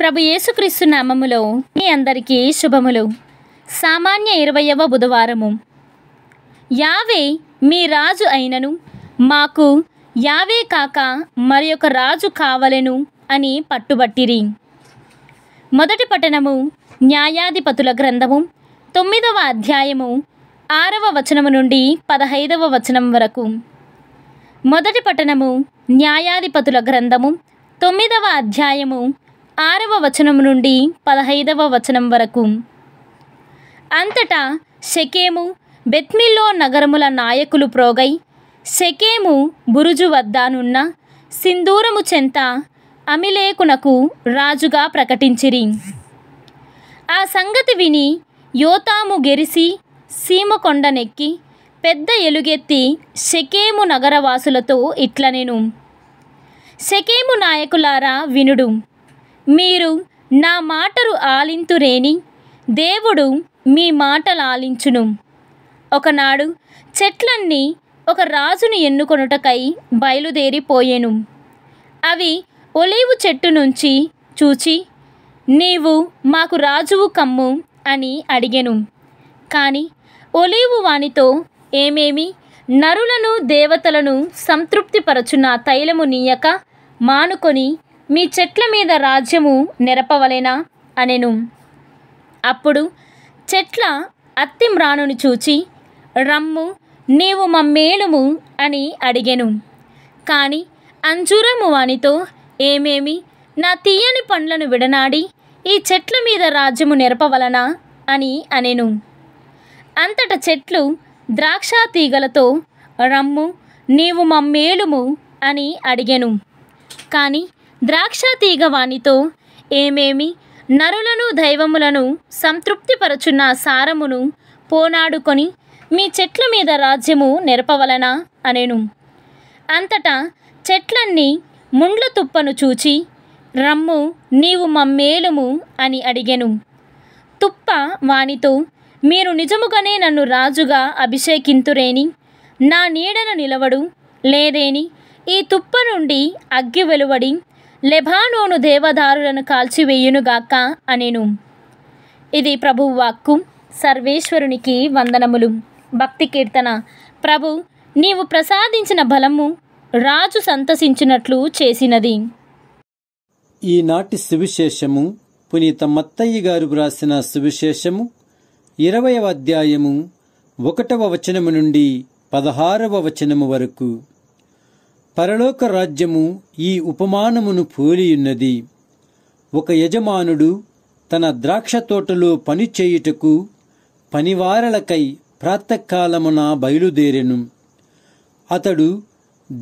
ప్రభు యేసుక్రీస్తు నామములో మీ అందరికీ శుభములు సామాన్య ఇరవయవ బుధవారము యావే మీ రాజు అయినను మాకు యావే కాక మరి ఒక రాజు కావలెను అని పట్టుబట్టిరి మొదటి పట్టణము న్యాయాధిపతుల గ్రంథము తొమ్మిదవ అధ్యాయము ఆరవ వచనము నుండి పదహైదవ వచనం వరకు మొదటి పట్టణము న్యాయాధిపతుల గ్రంథము తొమ్మిదవ అధ్యాయము ఆరవ వచనం నుండి పదహైదవ వచనం వరకు అంతటా షకేము బెత్మిల్లో నగరముల నాయకులు ప్రోగై షకేము బురుజు వద్దనున్న సింధూరము చెంత అమిలేకునకు రాజుగా ప్రకటించిరి ఆ సంగతి విని యోతాము గెరిసి సీమకొండనెక్కి పెద్ద ఎలుగెత్తి షకేము నగరవాసులతో ఇట్లనెను షకేము నాయకులారా వినుడు మీరు నా మాటలు ఆలింతురేని దేవుడు మీ మాటలు ఆలించును ఒకనాడు చెట్లన్నీ ఒక రాజును ఎన్నుకొనుటకై బయలుదేరిపోయేను అవి ఒలీవు చెట్టు నుంచి చూచి నీవు మాకు రాజువు కమ్ము అని అడిగెను కానీ ఒలీవు వానితో ఏమేమి నరులను దేవతలను సంతృప్తిపరచున్న తైలము నీయక మానుకొని మీ చెట్ల మీద రాజ్యము నెరపవలేనా అనెను అప్పుడు చెట్ల అత్తి మ్రాణుని చూచి రమ్ము నీవు మమ్మేలుము అని అడిగెను కాని అంజురము వానితో ఏమేమి నా తీయని పండ్లను విడనాడి ఈ చెట్ల మీద రాజ్యము నెరపవలనా అని అనెను అంతట చెట్లు ద్రాక్ష తీగలతో రమ్ము నీవు మమ్మేలుము అని అడిగెను కానీ ద్రాక్ష తీగ వానితో ఏమేమి నరులను దైవములను సంతృప్తిపరచున్న సారమును పోనాడుకొని మీ చెట్ల మీద రాజ్యము నెరపవలనా అనెను అంతటా చెట్లన్నీ ముండ్ల తుప్పను చూచి రమ్ము నీవు మమ్మేలుము అని అడిగెను తుప్ప వానితో మీరు నిజముగానే నన్ను రాజుగా అభిషేకింతురేని నా నీడను నిలవడు లేదేని ఈ తుప్ప నుండి అగ్గి వెలువడి లెబానోను దేవదారులను కాల్చివేయునుగాక అనేను ఇది ప్రభు వాక్కు సర్వేశ్వరునికి వందనములు భక్తి కీర్తన ప్రభు నీవు ప్రసాదించిన బలము రాజు సంతసించినట్లు చేసినది ఈనాటి సువిశేషము పునీత మత్తయ్య గారు వ్రాసిన సువిశేషము ఇరవయవ అధ్యాయము ఒకటవ వచనము నుండి పదహారవ వచనము వరకు పరలోక రాజ్యము ఈ ఉపమానమును పోలియున్నది ఒక యజమానుడు తన ద్రాక్ష తోటలో పని చేయుటకు పనివారలకై ప్రాతకాలమున బయలుదేరెను అతడు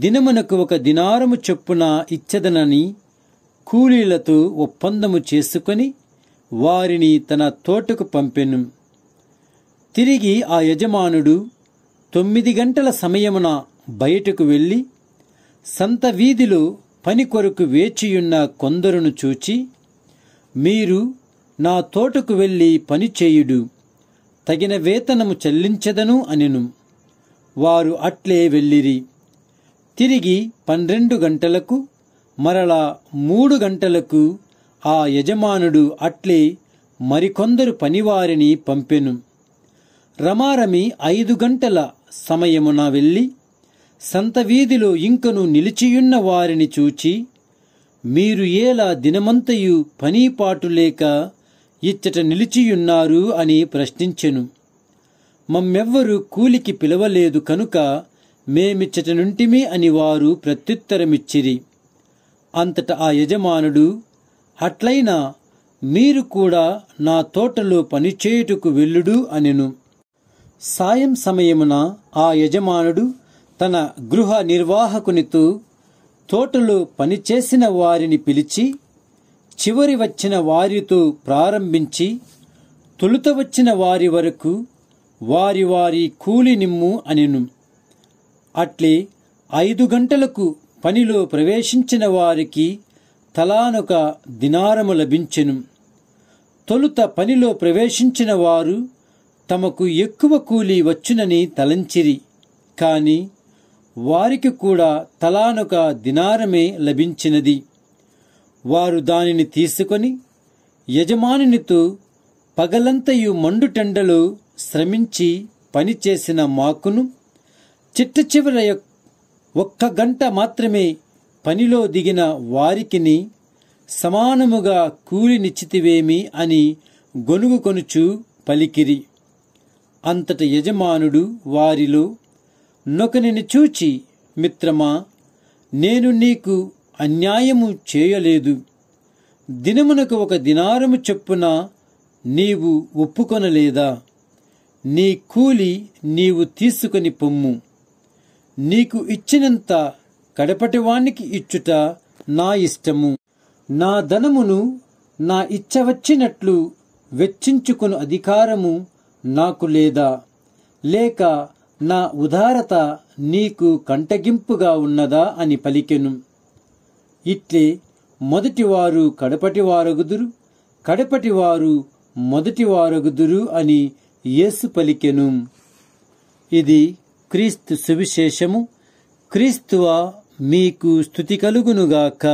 దినమునకు ఒక దినారము చొప్పున ఇచ్చదనని కూలీలతో ఒప్పందము చేసుకొని వారిని తన తోటకు పంపెను తిరిగి ఆ యజమానుడు తొమ్మిది గంటల సమయమున బయటకు వెళ్ళి సంత వీధిలో పని కొరకు వేచియున్న కొందరును చూచి మీరు నా తోటకు వెళ్ళి పని చేయుడు తగిన వేతనము చెల్లించదను అనెను వారు అట్లే వెళ్ళిరి తిరిగి పన్నెండు గంటలకు మరలా మూడు గంటలకు ఆ యజమానుడు అట్లే మరికొందరు పనివారిని పంపెను రమారమి ఐదు గంటల సమయమున వెళ్ళి సంత వీధిలో ఇంకను నిలిచియున్న వారిని చూచి మీరు ఏలా దినమంతయు పనీపాటు లేక ఇచ్చట నిలిచియున్నారు అని ప్రశ్నించెను మమ్మెవ్వరూ కూలికి పిలవలేదు కనుక మేమిచ్చట నుంటిమి అని వారు ప్రత్యుత్తరమిచ్చిరి అంతట ఆ యజమానుడు అట్లైనా మీరు కూడా నా తోటలో పనిచేయుటకు వెళ్ళుడు అనెను సాయం సమయమున ఆ యజమానుడు తన గృహ నిర్వాహకునితో తోటలో పనిచేసిన వారిని పిలిచి చివరి వచ్చిన వారితో ప్రారంభించి తొలుత వచ్చిన వారి వరకు వారి వారి కూలి నిమ్ము అనిను అట్లే ఐదు గంటలకు పనిలో ప్రవేశించిన వారికి తలానొక దినారము లభించెను తొలుత పనిలో ప్రవేశించిన వారు తమకు ఎక్కువ కూలి వచ్చునని తలంచిరి కానీ వారికి కూడా తలానొక దినారమే లభించినది వారు దానిని తీసుకొని యజమానినితో పగలంతయు మండుటెండలు శ్రమించి పనిచేసిన మాకును చిట్ట చివర ఒక్క గంట మాత్రమే పనిలో దిగిన వారికిని సమానముగా కూలినిచ్చితివేమి అని గొనుగుకొనుచు పలికిరి అంతట యజమానుడు వారిలో నొకనిని చూచి మిత్రమా నేను నీకు అన్యాయము చేయలేదు దినమునకు ఒక దినారము చెప్పున నీవు ఒప్పుకొనలేదా నీ కూలి నీవు తీసుకొని పొమ్ము నీకు ఇచ్చినంత కడపటివానికి ఇచ్చుట నా ఇష్టము నా ధనమును నా ఇచ్చవచ్చినట్లు వెచ్చించుకును అధికారము నాకు లేదా లేక నా ఉదారత నీకు కంటగింపుగా ఉన్నదా అని పలికెను ఇట్లే మొదటివారు కడపటివారగుదురు కడపటివారు మొదటివారగుదురు అని యేసు పలికెను ఇది క్రీస్తు సువిశేషము క్రీస్తువ మీకు స్థుతి కలుగునుగాక